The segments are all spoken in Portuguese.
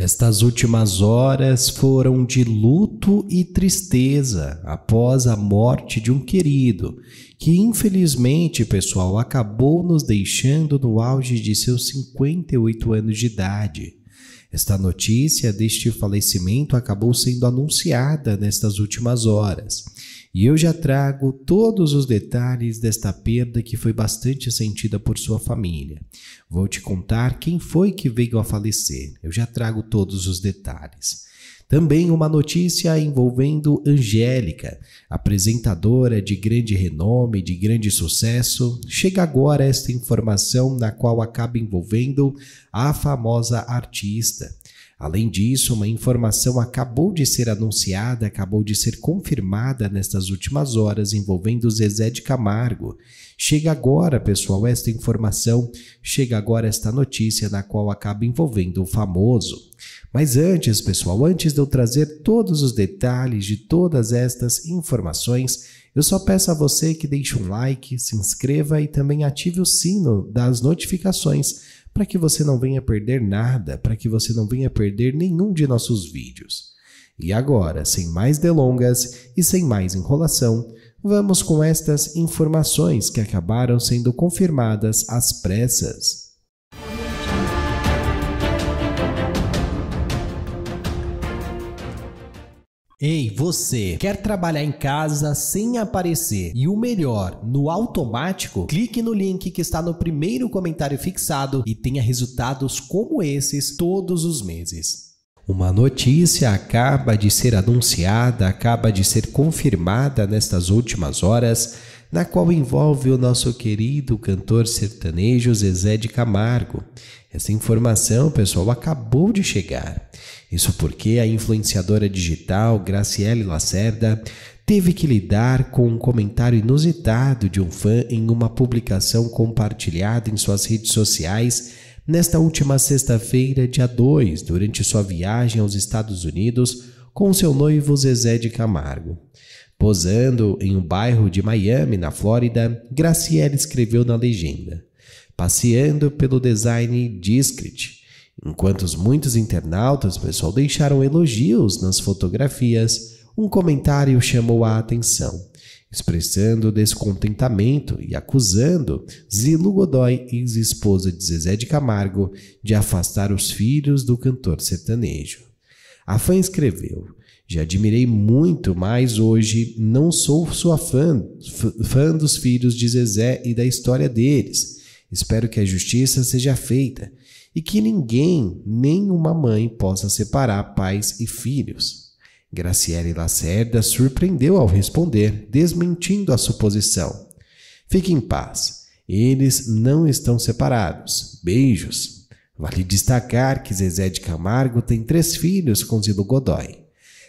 Estas últimas horas foram de luto e tristeza após a morte de um querido, que infelizmente, pessoal, acabou nos deixando no auge de seus 58 anos de idade. Esta notícia deste falecimento acabou sendo anunciada nestas últimas horas, e eu já trago todos os detalhes desta perda que foi bastante sentida por sua família. Vou te contar quem foi que veio a falecer, eu já trago todos os detalhes. Também uma notícia envolvendo Angélica, apresentadora de grande renome, de grande sucesso. Chega agora esta informação na qual acaba envolvendo a famosa artista. Além disso, uma informação acabou de ser anunciada, acabou de ser confirmada nestas últimas horas envolvendo Zezé de Camargo. Chega agora, pessoal, esta informação, chega agora esta notícia na qual acaba envolvendo o famoso. Mas antes, pessoal, antes de eu trazer todos os detalhes de todas estas informações, eu só peço a você que deixe um like, se inscreva e também ative o sino das notificações para que você não venha perder nada, para que você não venha perder nenhum de nossos vídeos. E agora, sem mais delongas e sem mais enrolação, vamos com estas informações que acabaram sendo confirmadas às pressas. Ei, você quer trabalhar em casa sem aparecer e o melhor, no automático? Clique no link que está no primeiro comentário fixado e tenha resultados como esses todos os meses. Uma notícia acaba de ser anunciada, acaba de ser confirmada nestas últimas horas, na qual envolve o nosso querido cantor sertanejo Zezé de Camargo. Essa informação, pessoal, acabou de chegar. Isso porque a influenciadora digital Graciele Lacerda teve que lidar com um comentário inusitado de um fã em uma publicação compartilhada em suas redes sociais nesta última sexta-feira, dia 2, durante sua viagem aos Estados Unidos com seu noivo Zezé de Camargo. Posando em um bairro de Miami, na Flórida, Graciele escreveu na legenda: Passeando pelo design discrete, Enquanto os muitos internautas, pessoal, deixaram elogios nas fotografias, um comentário chamou a atenção, expressando descontentamento e acusando Zilu Godoy, ex-esposa de Zezé de Camargo, de afastar os filhos do cantor sertanejo. A fã escreveu: Já admirei muito, mas hoje não sou sua fã, fã dos filhos de Zezé e da história deles. Espero que a justiça seja feita e que ninguém, nenhuma mãe, possa separar pais e filhos. Graciele Lacerda surpreendeu ao responder, desmentindo a suposição. Fique em paz, eles não estão separados. Beijos. Vale destacar que Zezé de Camargo tem três filhos com Zilo Godoy: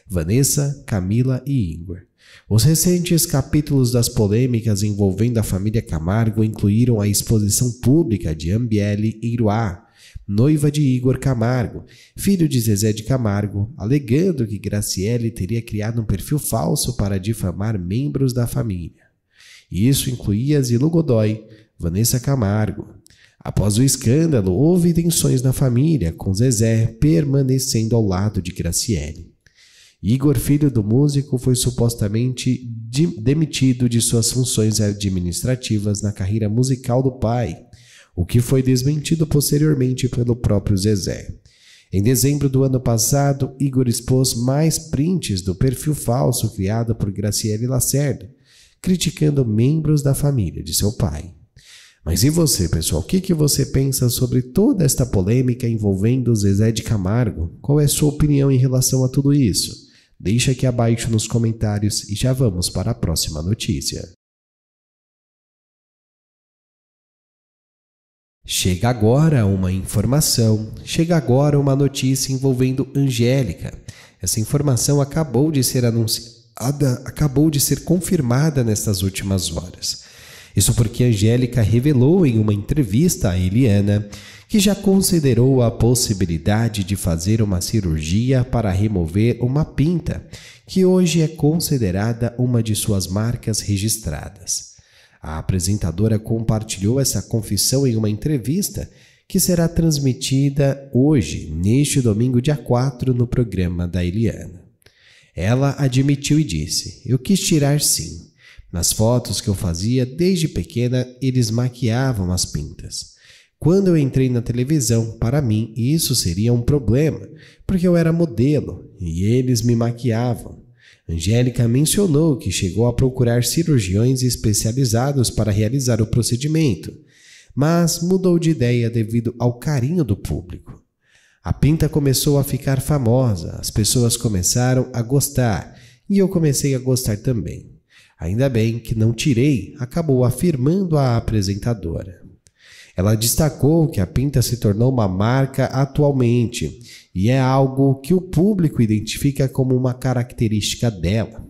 Vanessa, Camila e Ingwer. Os recentes capítulos das polêmicas envolvendo a família Camargo incluíram a exposição pública de Ambiele Iruá, noiva de Igor Camargo, filho de Zezé de Camargo, alegando que Graciele teria criado um perfil falso para difamar membros da família. Isso incluía Zilo Godoy, Vanessa Camargo. Após o escândalo, houve tensões na família, com Zezé permanecendo ao lado de Graciele. Igor, filho do músico, foi supostamente demitido de suas funções administrativas na carreira musical do pai o que foi desmentido posteriormente pelo próprio Zezé. Em dezembro do ano passado, Igor expôs mais prints do perfil falso criado por Graciele Lacerda, criticando membros da família de seu pai. Mas e você, pessoal? O que, que você pensa sobre toda esta polêmica envolvendo o Zezé de Camargo? Qual é sua opinião em relação a tudo isso? Deixa aqui abaixo nos comentários e já vamos para a próxima notícia. Chega agora uma informação, chega agora uma notícia envolvendo Angélica. Essa informação acabou de ser anunciada, acabou de ser confirmada nestas últimas horas. Isso porque Angélica revelou em uma entrevista a Eliana que já considerou a possibilidade de fazer uma cirurgia para remover uma pinta, que hoje é considerada uma de suas marcas registradas. A apresentadora compartilhou essa confissão em uma entrevista que será transmitida hoje, neste domingo, dia 4, no programa da Eliana. Ela admitiu e disse: Eu quis tirar sim. Nas fotos que eu fazia desde pequena, eles maquiavam as pintas. Quando eu entrei na televisão, para mim isso seria um problema, porque eu era modelo e eles me maquiavam. Angélica mencionou que chegou a procurar cirurgiões especializados para realizar o procedimento, mas mudou de ideia devido ao carinho do público. A pinta começou a ficar famosa, as pessoas começaram a gostar e eu comecei a gostar também. Ainda bem que não tirei, acabou afirmando a apresentadora. Ela destacou que a pinta se tornou uma marca atualmente e é algo que o público identifica como uma característica dela.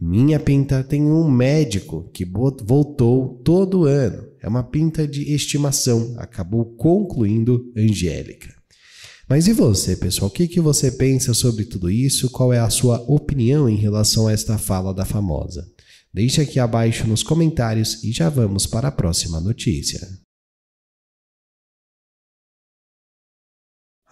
Minha pinta tem um médico que voltou todo ano. É uma pinta de estimação, acabou concluindo Angélica. Mas e você, pessoal? O que, que você pensa sobre tudo isso? Qual é a sua opinião em relação a esta fala da famosa? Deixe aqui abaixo nos comentários e já vamos para a próxima notícia.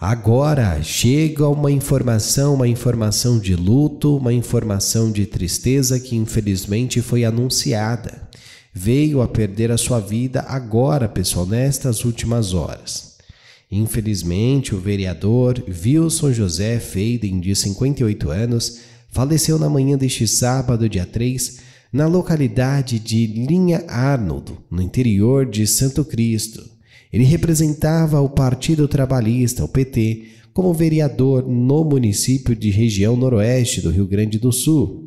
Agora chega uma informação, uma informação de luto, uma informação de tristeza que infelizmente foi anunciada. Veio a perder a sua vida agora, pessoal, nestas últimas horas. Infelizmente, o vereador Wilson José Feiden, de 58 anos, faleceu na manhã deste sábado, dia 3, na localidade de Linha Arnoldo, no interior de Santo Cristo. Ele representava o Partido Trabalhista, o PT, como vereador no município de região noroeste do Rio Grande do Sul.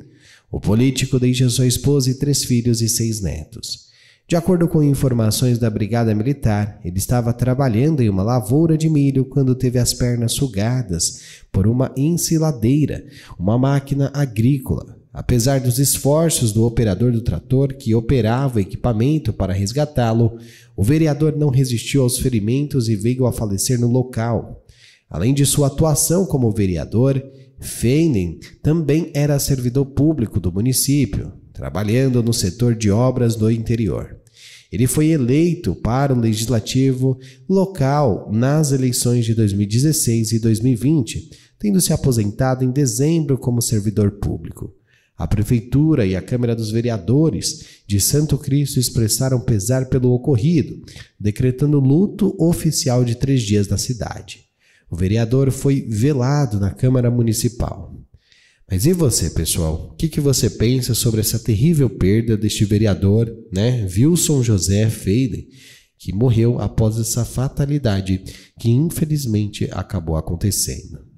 O político deixa sua esposa e três filhos e seis netos. De acordo com informações da Brigada Militar, ele estava trabalhando em uma lavoura de milho quando teve as pernas sugadas por uma ensiladeira, uma máquina agrícola. Apesar dos esforços do operador do trator que operava o equipamento para resgatá-lo, o vereador não resistiu aos ferimentos e veio a falecer no local. Além de sua atuação como vereador, Feinen também era servidor público do município, trabalhando no setor de obras do interior. Ele foi eleito para o legislativo local nas eleições de 2016 e 2020, tendo se aposentado em dezembro como servidor público. A Prefeitura e a Câmara dos Vereadores de Santo Cristo expressaram pesar pelo ocorrido, decretando luto oficial de três dias na cidade. O vereador foi velado na Câmara Municipal. Mas e você, pessoal? O que, que você pensa sobre essa terrível perda deste vereador, né, Wilson José Feiden, que morreu após essa fatalidade que infelizmente acabou acontecendo?